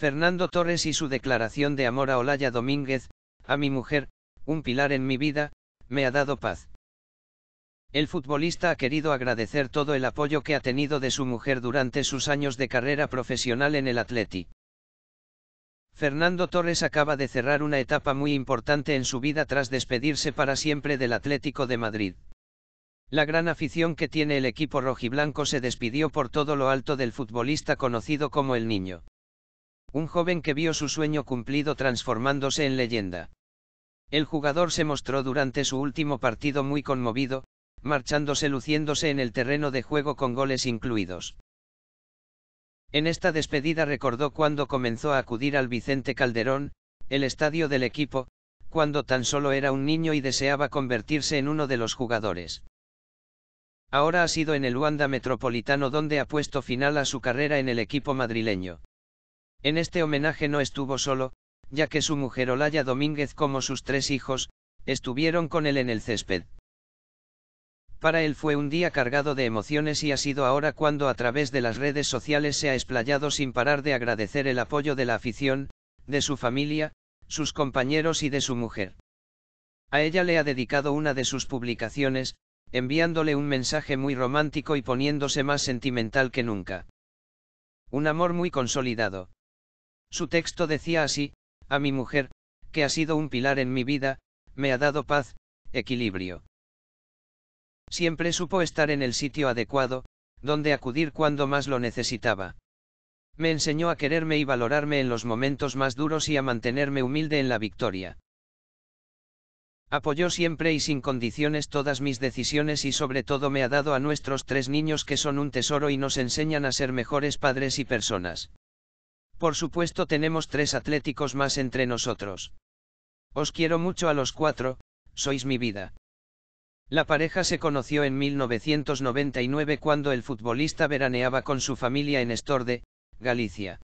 Fernando Torres y su declaración de amor a Olaya Domínguez, a mi mujer, un pilar en mi vida, me ha dado paz. El futbolista ha querido agradecer todo el apoyo que ha tenido de su mujer durante sus años de carrera profesional en el Atleti. Fernando Torres acaba de cerrar una etapa muy importante en su vida tras despedirse para siempre del Atlético de Madrid. La gran afición que tiene el equipo rojiblanco se despidió por todo lo alto del futbolista conocido como el niño. Un joven que vio su sueño cumplido transformándose en leyenda. El jugador se mostró durante su último partido muy conmovido, marchándose luciéndose en el terreno de juego con goles incluidos. En esta despedida recordó cuando comenzó a acudir al Vicente Calderón, el estadio del equipo, cuando tan solo era un niño y deseaba convertirse en uno de los jugadores. Ahora ha sido en el Wanda Metropolitano donde ha puesto final a su carrera en el equipo madrileño. En este homenaje no estuvo solo, ya que su mujer Olaya Domínguez como sus tres hijos, estuvieron con él en el césped. Para él fue un día cargado de emociones y ha sido ahora cuando a través de las redes sociales se ha explayado sin parar de agradecer el apoyo de la afición, de su familia, sus compañeros y de su mujer. A ella le ha dedicado una de sus publicaciones, enviándole un mensaje muy romántico y poniéndose más sentimental que nunca. Un amor muy consolidado. Su texto decía así, a mi mujer, que ha sido un pilar en mi vida, me ha dado paz, equilibrio. Siempre supo estar en el sitio adecuado, donde acudir cuando más lo necesitaba. Me enseñó a quererme y valorarme en los momentos más duros y a mantenerme humilde en la victoria. Apoyó siempre y sin condiciones todas mis decisiones y sobre todo me ha dado a nuestros tres niños que son un tesoro y nos enseñan a ser mejores padres y personas. Por supuesto tenemos tres atléticos más entre nosotros. Os quiero mucho a los cuatro, sois mi vida. La pareja se conoció en 1999 cuando el futbolista veraneaba con su familia en Estorde, Galicia.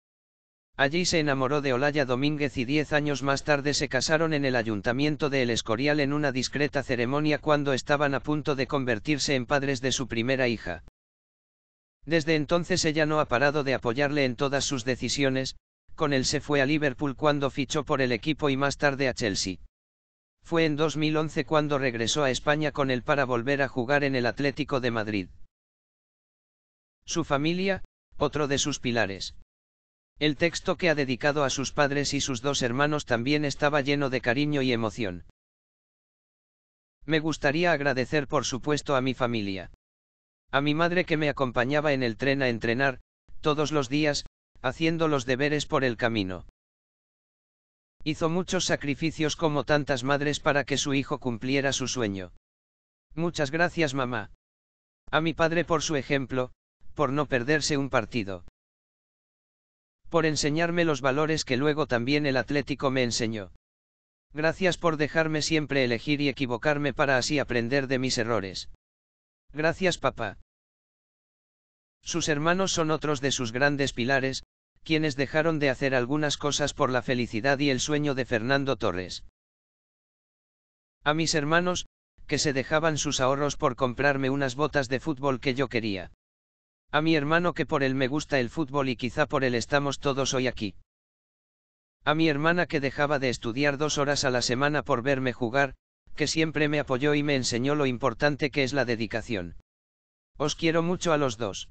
Allí se enamoró de Olaya Domínguez y diez años más tarde se casaron en el ayuntamiento de El Escorial en una discreta ceremonia cuando estaban a punto de convertirse en padres de su primera hija. Desde entonces ella no ha parado de apoyarle en todas sus decisiones, con él se fue a Liverpool cuando fichó por el equipo y más tarde a Chelsea. Fue en 2011 cuando regresó a España con él para volver a jugar en el Atlético de Madrid. Su familia, otro de sus pilares. El texto que ha dedicado a sus padres y sus dos hermanos también estaba lleno de cariño y emoción. Me gustaría agradecer por supuesto a mi familia. A mi madre que me acompañaba en el tren a entrenar, todos los días, haciendo los deberes por el camino. Hizo muchos sacrificios como tantas madres para que su hijo cumpliera su sueño. Muchas gracias mamá. A mi padre por su ejemplo, por no perderse un partido. Por enseñarme los valores que luego también el Atlético me enseñó. Gracias por dejarme siempre elegir y equivocarme para así aprender de mis errores. Gracias papá. Sus hermanos son otros de sus grandes pilares, quienes dejaron de hacer algunas cosas por la felicidad y el sueño de Fernando Torres. A mis hermanos, que se dejaban sus ahorros por comprarme unas botas de fútbol que yo quería. A mi hermano que por él me gusta el fútbol y quizá por él estamos todos hoy aquí. A mi hermana que dejaba de estudiar dos horas a la semana por verme jugar, que siempre me apoyó y me enseñó lo importante que es la dedicación. Os quiero mucho a los dos.